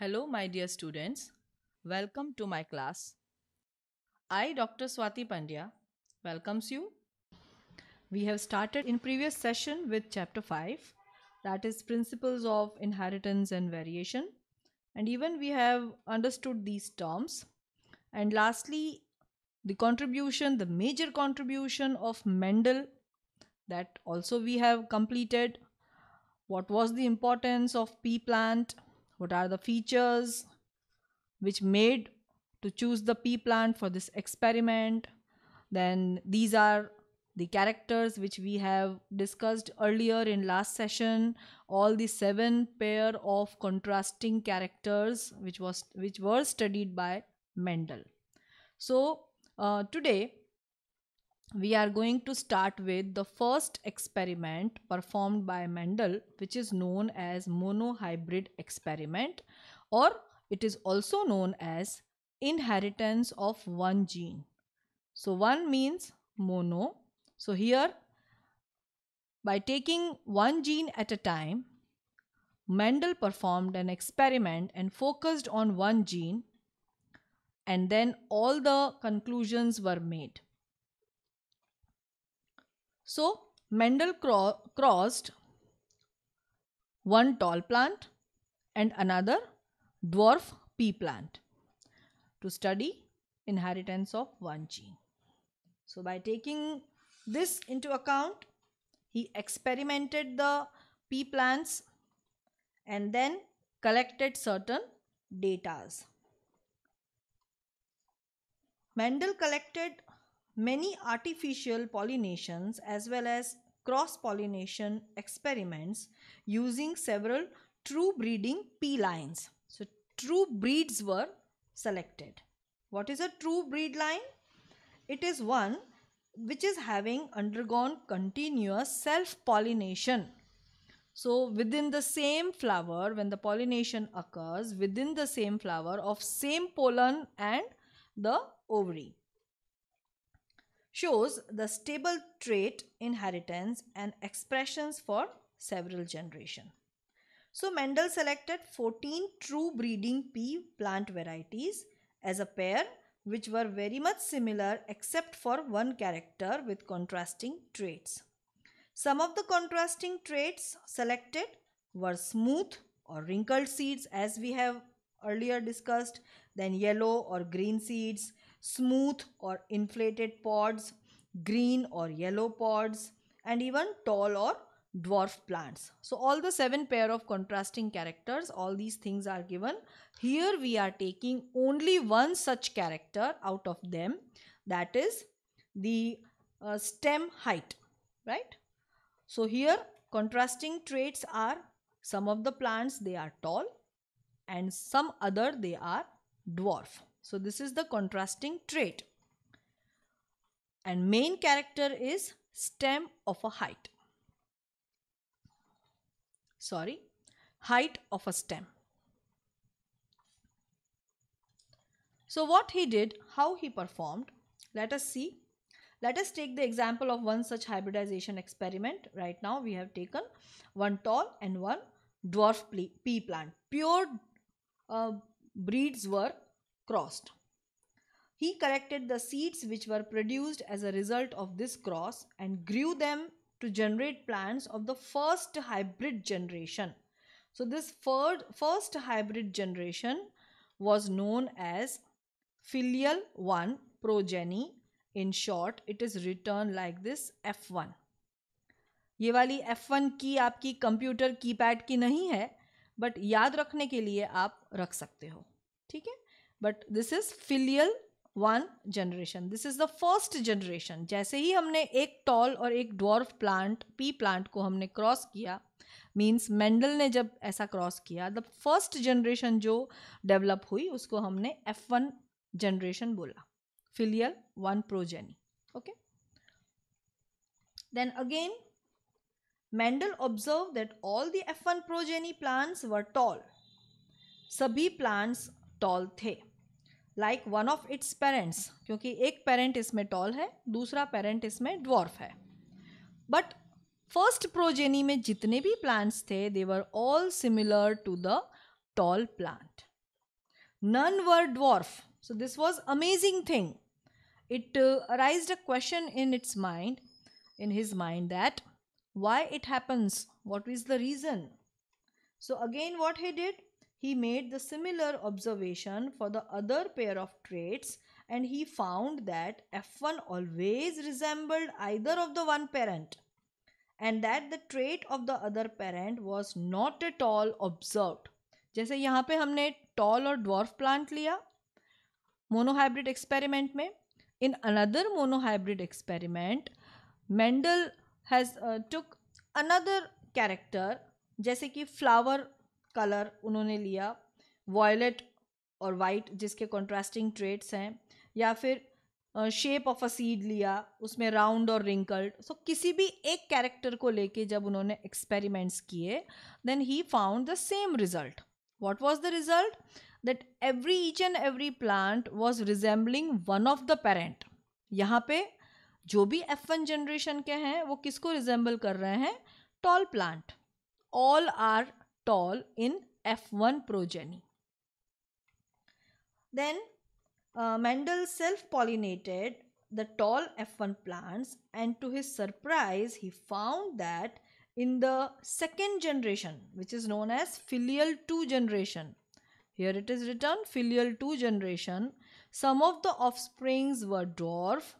Hello, my dear students. Welcome to my class. I, Dr. Swati Pandya, welcomes you. We have started in previous session with chapter 5, that is principles of inheritance and variation. And even we have understood these terms. And lastly, the contribution, the major contribution of Mendel that also we have completed. What was the importance of pea plant? what are the features which made to choose the pea plant for this experiment then these are the characters which we have discussed earlier in last session all the seven pair of contrasting characters which was which were studied by mendel so uh, today we are going to start with the first experiment performed by Mendel which is known as monohybrid experiment or it is also known as inheritance of one gene. So one means mono. So here by taking one gene at a time Mendel performed an experiment and focused on one gene and then all the conclusions were made. So Mendel cro crossed one tall plant and another dwarf pea plant to study inheritance of one gene. So by taking this into account, he experimented the pea plants and then collected certain datas. Mendel collected Many artificial pollinations as well as cross-pollination experiments using several true breeding P lines. So true breeds were selected. What is a true breed line? It is one which is having undergone continuous self-pollination. So within the same flower, when the pollination occurs, within the same flower of same pollen and the ovary shows the stable trait inheritance and expressions for several generations. So Mendel selected 14 true breeding pea plant varieties as a pair which were very much similar except for one character with contrasting traits. Some of the contrasting traits selected were smooth or wrinkled seeds as we have earlier discussed, then yellow or green seeds, smooth or inflated pods, green or yellow pods, and even tall or dwarf plants. So all the seven pair of contrasting characters, all these things are given. Here we are taking only one such character out of them, that is the uh, stem height, right? So here contrasting traits are some of the plants they are tall and some other they are dwarf. So this is the contrasting trait. And main character is stem of a height. Sorry, height of a stem. So what he did, how he performed, let us see. Let us take the example of one such hybridization experiment. Right now we have taken one tall and one dwarf pea plant. Pure uh, breeds were crossed. He collected the seeds which were produced as a result of this cross and grew them to generate plants of the first hybrid generation. So, this first hybrid generation was known as filial 1 progeny. In short, it is written like this F1. ये वाली F1 की आपकी computer keypad की नहीं है but याद रखने के लिए आप रख सकते हो ठीक है but this is filial one generation this is the first generation जैसे ही हमने एक टॉल और एक डॉर्फ प्लांट पी प्लांट को हमने क्रॉस किया मीन्स मेंडल ने जब ऐसा क्रॉस किया द फर्स्ट जनरेशन जो डेवलप हुई उसको हमने एफ वन जनरेशन बोला filial one progeny okay then again Mendel observe that all the F one progeny plants were tall सभी प्लांट्स टॉल थे like one of its parents क्योंकि एक parent इसमें टॉल है दूसरा पेरेंट इसमें ड्वॉर्फ है बट फर्स्ट प्रोजेनी में जितने भी प्लांट्स थे they were all similar to the tall plant none were dwarf so this was amazing thing it uh, raised a question in its mind in his mind that why it happens what is the reason so again what he did he made the similar observation for the other pair of traits and he found that F1 always resembled either of the one parent and that the trait of the other parent was not at all observed. जैसे यहाँ पे हमने tall और dwarf plant लिया monohybrid experiment में in another monohybrid experiment Mendel has took another character जैसे कि flower colour उन्होंने लिया वॉयलेट और वाइट जिसके कॉन्ट्रास्टिंग ट्रेड्स हैं या फिर शेप ऑफ अ सीड लिया उसमें राउंड और रिंकल्ड सो किसी भी एक कैरेक्टर को लेके जब उन्होंने एक्सपेरिमेंट्स किए then he found the same result what was the result that every each and every plant was resembling one of the parent यहाँ पे जो भी एफ वन जनरेशन के हैं वो किसको रिजेंबल कर रहे हैं tall plant all are tall in F1 progeny. Then uh, Mendel self-pollinated the tall F1 plants and to his surprise he found that in the second generation which is known as filial 2 generation here it is written filial 2 generation some of the offsprings were dwarf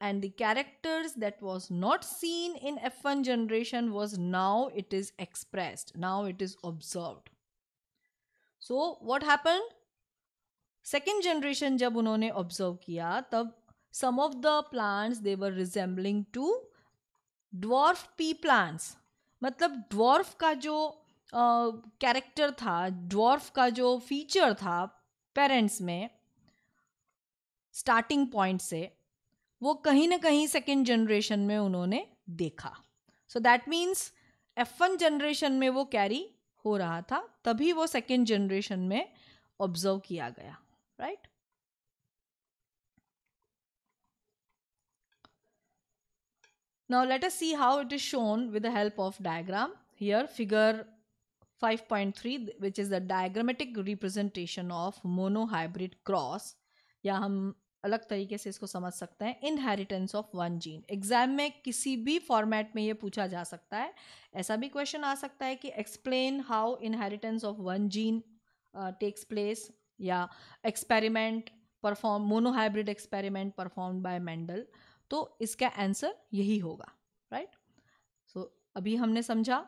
and the characters that was not seen in F1 generation was now it is expressed, now it is observed. So what happened? Second generation जब उन्होंने observe some of the plants they were resembling to dwarf pea plants. Matlab dwarf का जो character uh, था dwarf का जो feature था parents में वो कहीं ना कहीं सेकेंड जनरेशन में उन्होंने देखा so that means F one generation में वो कैरी हो रहा था तभी वो सेकेंड जनरेशन में ऑब्जर्व किया गया right now let us see how it is shown with the help of diagram here figure 5.3 which is the diagrammatic representation of monohybrid cross या हम अलग तरीके से इसको समझ सकते हैं inheritance of one gene exam में किसी भी फॉर्मेट में ये पूछा जा सकता है ऐसा भी क्वेश्चन आ सकता है कि explain how inheritance of one gene takes place या experiment perform monohybrid experiment perform by Mendel तो इसका आंसर यही होगा राइट सो so, अभी हमने समझा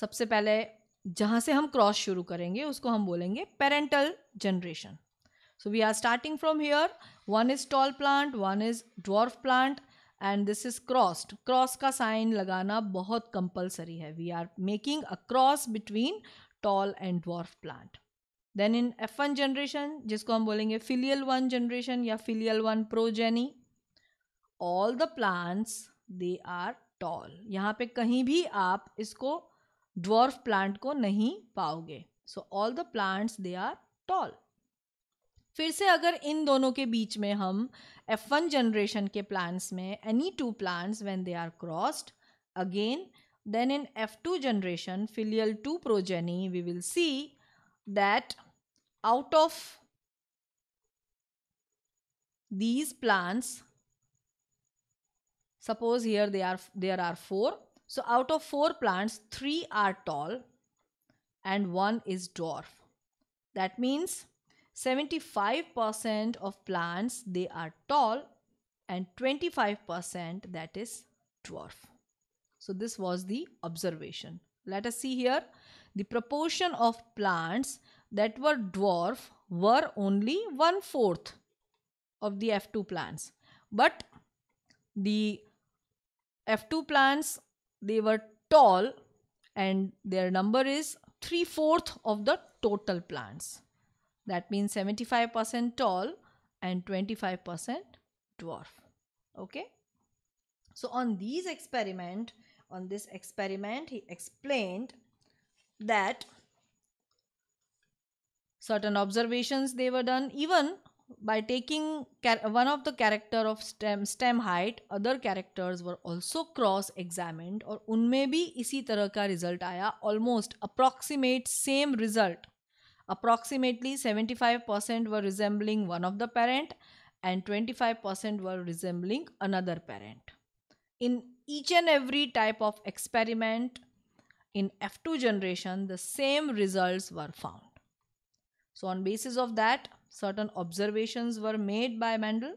सबसे पहले जहाँ से हम क्रॉस शुरू करेंगे उसको हम बोलेंगे parental generation So we are starting from here. One is tall plant, one is dwarf plant and this is crossed. Cross ka sign lagana bahut compulsory hai We are making a cross between tall and dwarf plant. Then in F1 generation jisko hum bolenge filial one generation ya filial one progeny. All the plants they are tall. yahan pe kahin bhi aap isko dwarf plant ko nahi paoge So all the plants they are tall. फिर से अगर इन दोनों के बीच में हम F one generation के plants में any two plants when they are crossed again then in F two generation filial two progeny we will see that out of these plants suppose here they are there are four so out of four plants three are tall and one is dwarf that means 75% of plants they are tall and 25% that is dwarf. So this was the observation. Let us see here the proportion of plants that were dwarf were only one fourth of the F2 plants but the F2 plants they were tall and their number is three fourth of the total plants. That means 75% tall and 25% dwarf. Okay. So on these experiment, on this experiment, he explained that certain observations they were done even by taking one of the character of stem stem height other characters were also cross examined Or उनमें भी इसी तरह का almost approximate same result Approximately 75% were resembling one of the parent and 25% were resembling another parent. In each and every type of experiment in F2 generation, the same results were found. So on basis of that, certain observations were made by Mendel.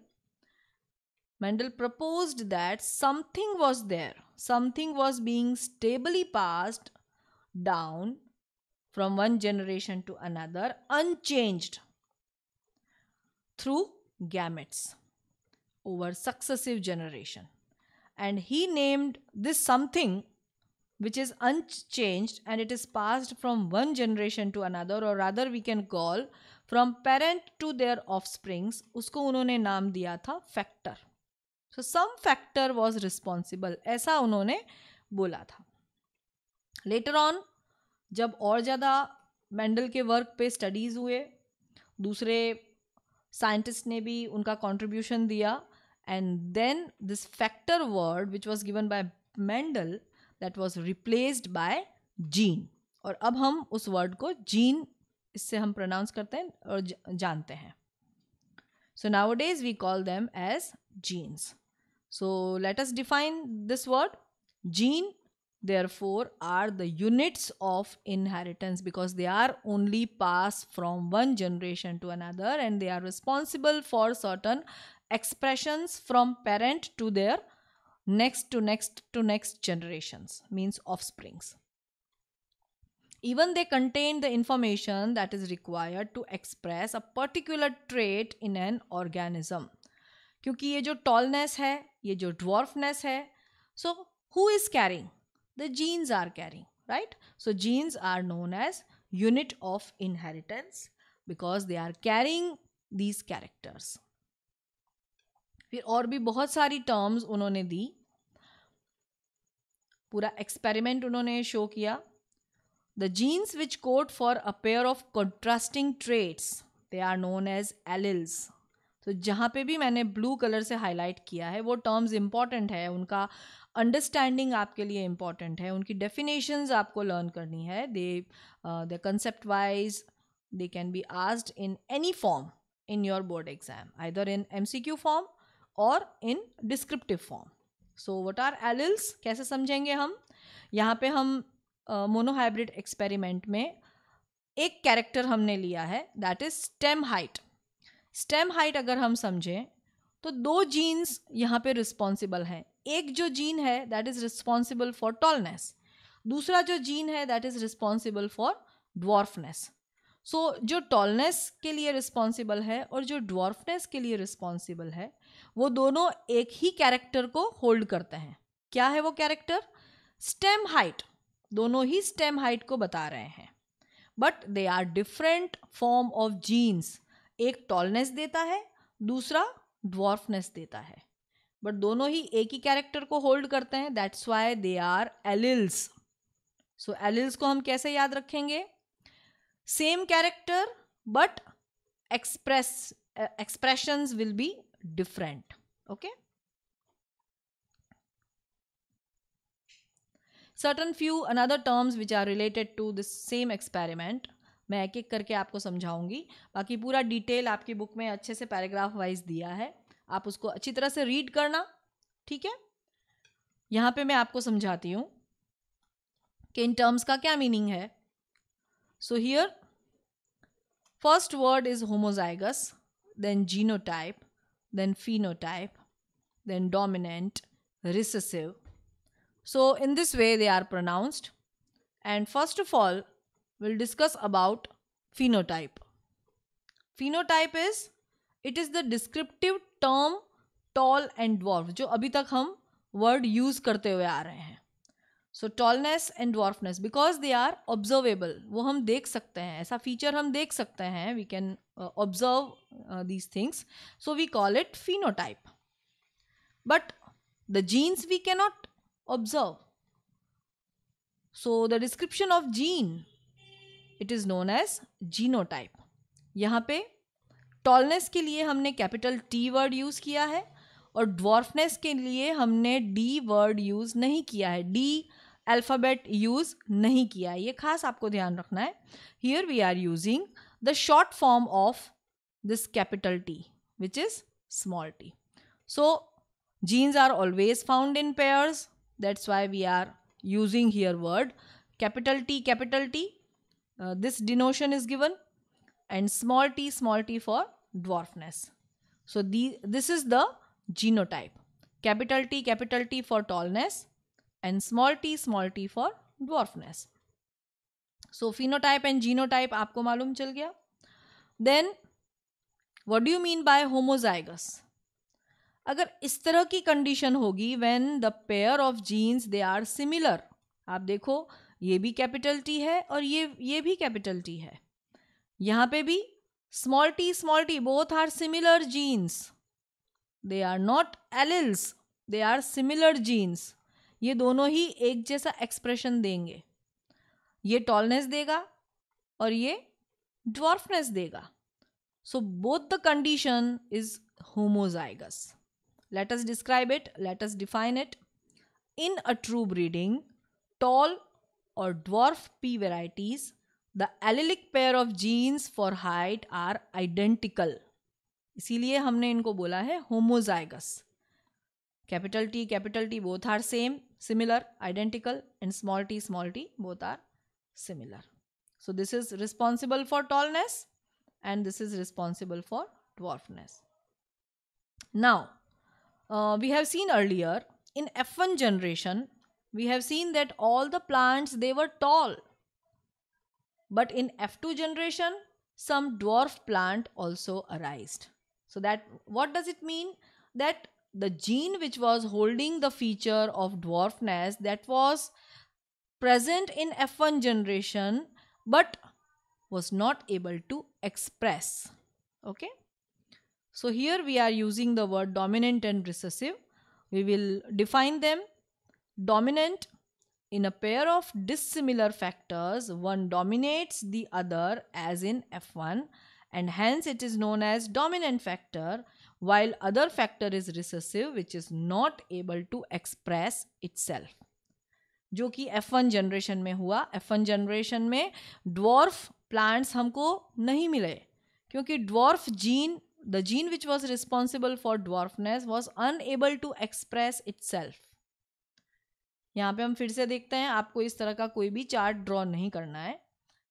Mendel proposed that something was there, something was being stably passed down from one generation to another unchanged through gametes over successive generation and he named this something which is unchanged and it is passed from one generation to another or rather we can call from parent to their offsprings usko unhone naam diya tha factor so some factor was responsible aisa unhone bola tha later on जब और ज़्यादा Mendel के work पे studies हुए दूसरे scientist ने भी उनका कंट्रीब्यूशन दिया and then this factor word which was given by Mendel that was replaced by gene और अब हम उस वर्ड को जीन इससे हम प्रोनाउंस करते हैं और जानते हैं so nowadays we call them as genes so let us define this word gene therefore are the units of inheritance because they are only passed from one generation to another and they are responsible for certain expressions from parent to their next to next to next generations means offsprings even they contain the information that is required to express a particular trait in an organism क्योंकि ये जो tallness है ये जो dwarfness है so who is the genes are carrying, right? So genes are known as unit of inheritance because they are carrying these characters. फिर और भी बहुत सारी टर्म्स उन्होंने दी पूरा एक्सपेरिमेंट उन्होंने शो किया the genes which code for a pair of contrasting traits they are known as alleles तो जहाँ पे भी मैंने ब्लू कलर से हाईलाइट किया है वो टर्म्स इम्पॉर्टेंट है उनका अंडरस्टैंडिंग आपके लिए इम्पॉर्टेंट है उनकी डेफिनेशंस आपको लर्न करनी है they they concept wise they can be asked in any form in your board exam either in M C Q form और in descriptive form so what are alleles कैसे समझेंगे हम यहाँ पे हम मोनोहाइब्रिड uh, एक्सपेरिमेंट में एक character हमने लिया है that is stem height stem height अगर हम समझें तो दो जीन्स यहाँ पे रिस्पॉन्सिबल हैं एक जो जीन है that is responsible for tallness दूसरा जो जीन है that is responsible for dwarfness so जो टॉलनेस के लिए रिस्पॉन्सिबल है और जो ड्वार्फनेस के लिए रिस्पॉन्सिबल है वो दोनों एक ही कैरेक्टर को होल्ड करते हैं क्या है वो कैरेक्टर स्टेम हाइट दोनों ही स्टेम हाइट को बता रहे हैं but they are different form of genes एक टॉलनेस देता है दूसरा ड्वॉर्फनेस देता है बट दोनों ही एक ही कैरेक्टर को होल्ड करते हैं that's why they are alleles so alleles को हम कैसे याद रखेंगे same character but express expression will be different okay certain few another terms which are related to the same experiment मैं एक एक करके आपको समझाऊंगी बाकी पूरा डिटेल आपकी बुक में अच्छे से पैराग्राफ वाइज दिया है आप उसको अच्छी तरह से रीड करना ठीक है यहाँ पे मैं आपको समझाती हूँ कि इन टर्म्स का क्या मीनिंग है so here first word is homozygous then genotype phenotype then dominant recessive so in this way they are pronounced and first of all will discuss about phenotype Phenotype is it is the descriptive term tall and dwarf जो अभी तक हम word use करते हुए आ रहे हैं so tallness and dwarfness because they are observable वो हम देख सकते हैं ऐसा फीचर हम देख सकते हैं we can observe these things so we call it phenotype but the genes we cannot observe so the description of gene it is known as genotype यहाँ पे टॉलनेस के लिए हमने कैपिटल टी वर्ड यूज़ किया है और dwarfness के लिए हमने डी वर्ड यूज़ नहीं किया है डी अल्फ़ाबेट यूज़ नहीं किया है ये खास आपको ध्यान रखना है here we are using the short form of this capital T which is small t so genes are always found in pairs that's why we are using here word capital T capital T uh, this denotion is given and small t small t for dwarfness. So the, this is the genotype. Capital T, capital T for tallness and small t small t for dwarfness. So phenotype and genotype aapko malum chal gaya then what do you mean by homozygous अगर इस तरह की condition होगी when the pair of genes they are similar आप देखो ये भी capital T है और ये ये भी कैपिटल टी है यहां पे भी small t small t both are similar genes they are not alleles they are similar genes ये दोनों ही एक जैसा एक्सप्रेशन देंगे ये टॉलनेस देगा और ये ड्वार्फनेस देगा so both the condition is homozygous let us describe it let us define it in a true breeding tall और dwarf pea varieties the allelic pair of genes for height are identical इसीलिए हमने इनको बोला है homozygous capital T capital T both are same similar identical and small t small t both are similar so this is responsible for tallness and this is responsible for dwarfness now we have seen earlier in F one generation we have seen that all the plants they were tall but in f2 generation some dwarf plant also arised so that what does it mean that the gene which was holding the feature of dwarfness that was present in f1 generation but was not able to express okay so here we are using the word dominant and recessive we will define them dominant in a pair of dissimilar factors one dominates the other as in f1 and hence it is known as dominant factor while other factor is recessive which is not able to express itself जो कि F1 generation में हुआ F1 generation में dwarf plants हमको नहीं मिले क्योंकि dwarf gene the gene which was responsible for dwarfness was unable to express itself यहाँ पे हम फिर से देखते हैं आपको इस तरह का कोई भी चार्ट ड्रॉ नहीं करना है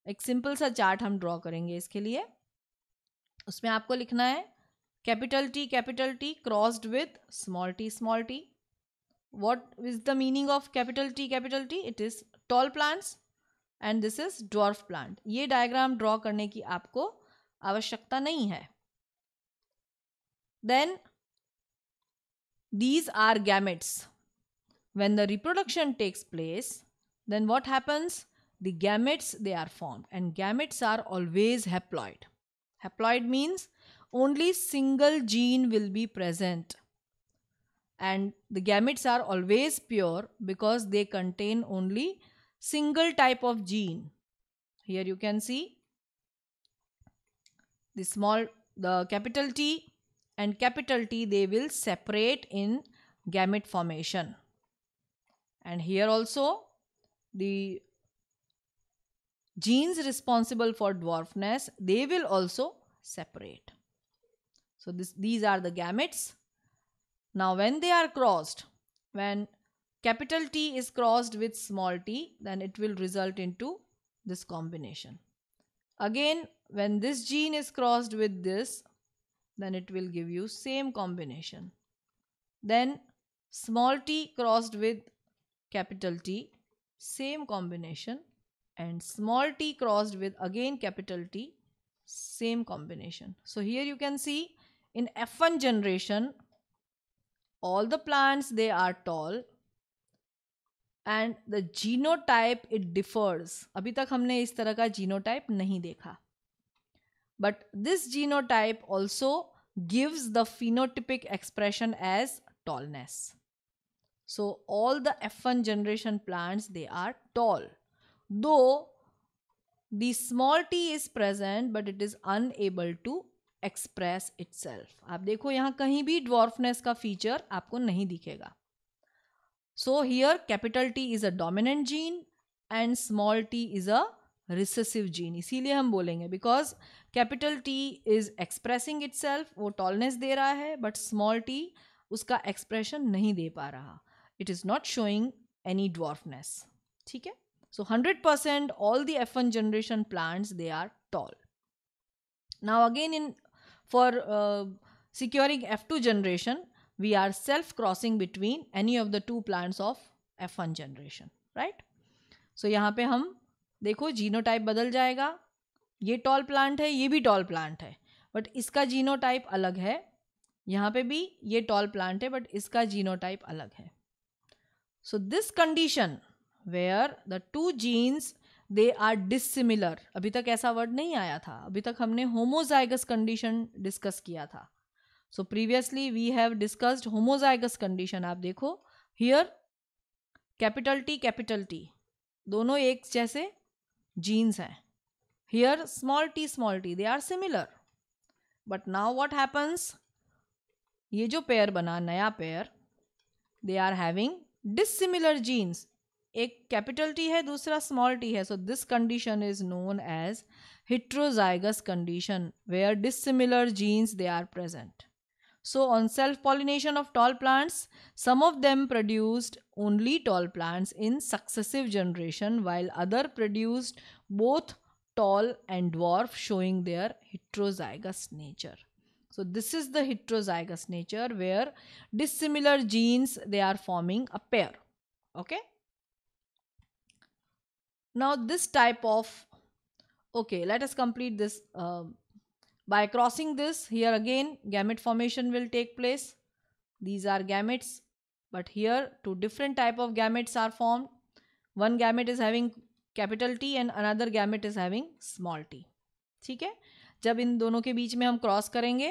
एक सिंपल सा चार्ट हम ड्रॉ करेंगे इसके लिए उसमें आपको लिखना है capital T capital T crossed with small t small t what is the meaning of capital T capital T it is tall plants and this is dwarf plant ये डायग्राम ड्रॉ करने की आपको आवश्यकता नहीं है then these are gametes When the reproduction takes place, then what happens? The gametes, they are formed and gametes are always haploid. Haploid means only single gene will be present and the gametes are always pure because they contain only single type of gene. Here you can see the small, the capital T and capital T they will separate in gamete formation and here also the genes responsible for dwarfness they will also separate so this, these are the gametes now when they are crossed when capital t is crossed with small t then it will result into this combination again when this gene is crossed with this then it will give you same combination then small t crossed with capital T, same combination and small t crossed with again capital T, same combination. So here you can see in F1 generation, all the plants, they are tall and the genotype, it differs. Abhi tak humne is tarah ka genotype nahi dekha. But this genotype also gives the phenotypic expression as tallness. So all the F1 generation plants, they are tall. Though the small t is present but it is unable to express itself aap dekho yahan kahin bhi dwarfness ka feature aapko nahi dikhega so here capital t is a dominant gene and small t is a recessive gene इसीलिए हम बोलेंगे because capital T is expressing itself वो tallness दे रहा है but small t उसका expression नहीं दे पा रहा it is not showing any dwarfness ठीक है so hundred percent all the F one generation plants they are tall now again in for securing F two generation we are self crossing between any of the two plants of F one generation right so यहाँ पे हम देखो जीनो type बदल जाएगा ये tall plant है ये भी टॉल प्लांट है बट इसका जीनो टाइप अलग है यहाँ पे भी ये टॉल प्लांट है बट इसका जीनो टाइप अलग है so this condition where the two genes they are dissimilar अभी तक ऐसा वर्ड नहीं आया था अभी तक हमने होमोजाइगस कंडीशन डिस्कस किया था so previously we have discussed homozygous condition आप देखो here capital T capital T दोनों एक जैसे जीन्स हैं here small t small t they are similar but now what happens ये जो पेयर बना नया pair they are having dissimilar genes एक कैपिटल टी है दूसरा small t है So this condition is known as heterozygous condition where dissimilar genes they are present so on self pollination of tall plants some of them produced only tall plants in successive generation while other produced both tall and dwarf showing their heterozygous nature so this is the heterozygous nature where dissimilar genes they are forming a pair. Okay. Now this type of okay let us complete this uh, by crossing this here again gamete formation will take place. These are gametes but here two different type of gametes are formed. One gamete is having capital T and another gamete is having small t. ठीक है जब इन दोनों के बीच में हम cross करेंगे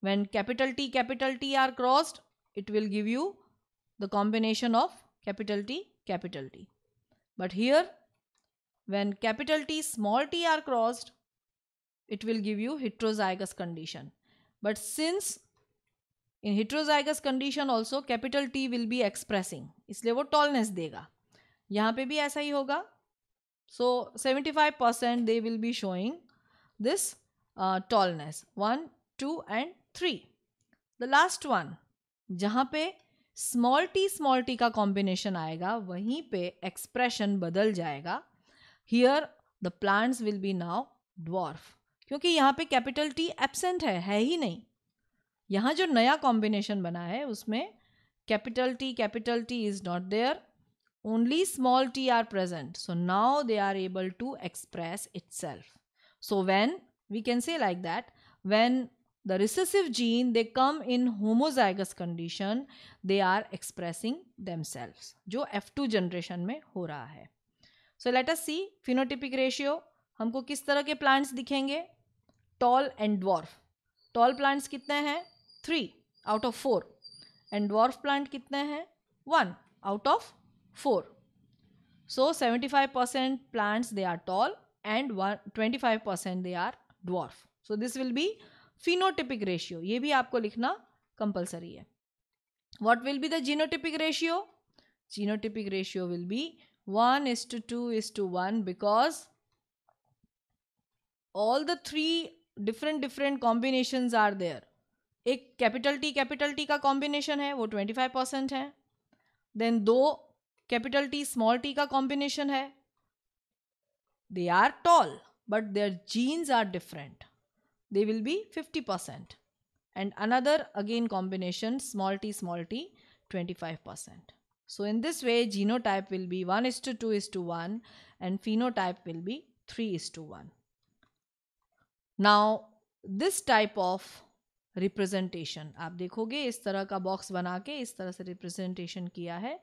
when capital T, capital T are crossed, it will give you the combination of capital T, capital T. But here, when capital T, small t are crossed, it will give you heterozygous condition. But since in heterozygous condition also capital T will be expressing, इसलिए वो tallness देगा यहाँ पे भी ऐसा ही होगा so 75% they will be showing this uh, tallness 1 2 and three the last one जहाँ पे स्मॉल टी स्मॉल टी का कॉम्बिनेशन आएगा वहीं पे एक्सप्रेशन बदल जाएगा here the plants will be now dwarf क्योंकि यहाँ पे कैपिटल टी एबसेंट है है ही नहीं यहाँ जो नया कॉम्बिनेशन बना है उसमें capital T capital T is not there only small t are present so now they are able to express its so when we can say like that when the recessive gene they come in homozygous condition they are expressing themselves जो F2 generation में हो रहा है so let us see phenotypic ratio हमको किस तरह के plants दिखेंगे tall and dwarf tall plants कितने हैं three out of four and dwarf plant कितने हैं one out of four so seventy five percent plants they are tall and 1, 25% they are dwarf. So this will be phenotypic ratio ये भी आपको लिखना compulsory है what will be the genotypic ratio genotypic ratio will be one is to two is to one because all the three different different combination are there एक capital T capital T का combination है वो twenty five percent है then दो capital T small t का combination है they are tall but their genes are different they will be 50 percent and another again combination small t small t 25 percent so in this way genotype will be 1 is to 2 is to 1 and phenotype will be 3 is to 1 now this type of representation aap dekhoge is tarah ka box bana ke is tarah se representation kiya hai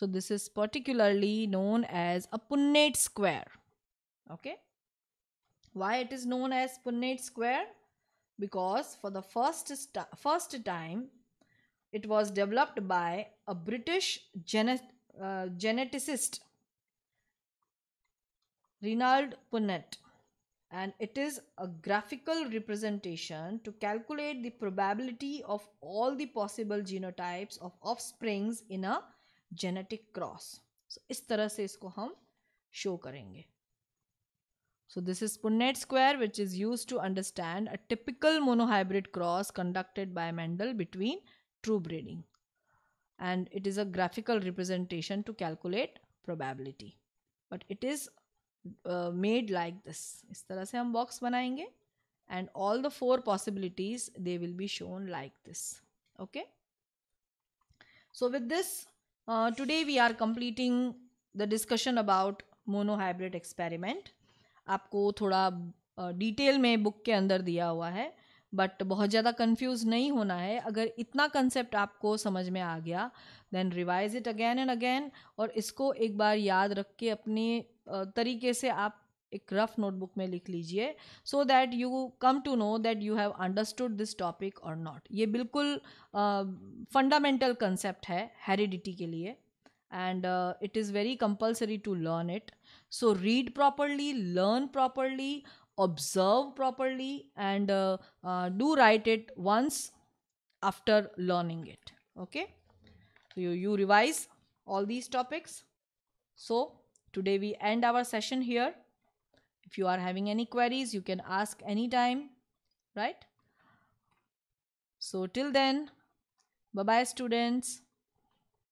so this is particularly known as a punnett square okay why it is known as Punnett Square? Because for the first, first time, it was developed by a British genet uh, geneticist, Reynald Punnett. And it is a graphical representation to calculate the probability of all the possible genotypes of offsprings in a genetic cross. So, इस तरह से इसको हम show करेंगे so this is Punnett square which is used to understand a typical monohybrid cross conducted by Mendel between true breeding and it is a graphical representation to calculate probability but it is uh, made like this is tarah se hum box banayenge and all the four possibilities they will be shown like this okay so with this uh, today we are completing the discussion about monohybrid experiment आपको थोड़ा detail में book के अंदर दिया हुआ है but बहुत ज़्यादा कंफ्यूज नहीं होना है अगर इतना कंसेप्ट आपको समझ में आ गया then revise it again and again और इसको एक बार याद रख के अपने तरीके से आप एक रफ नोटबुक में लिख लीजिए so that you come to know that you have understood this topic और नॉट ये बिल्कुल फंडामेंटल uh, कंसेप्ट है हेरिडिटी के लिए and uh, it is very compulsory to learn it so read properly learn properly observe properly and uh, uh, do write it once after learning it okay so you, you revise all these topics so today we end our session here if you are having any queries you can ask anytime right so till then bye bye students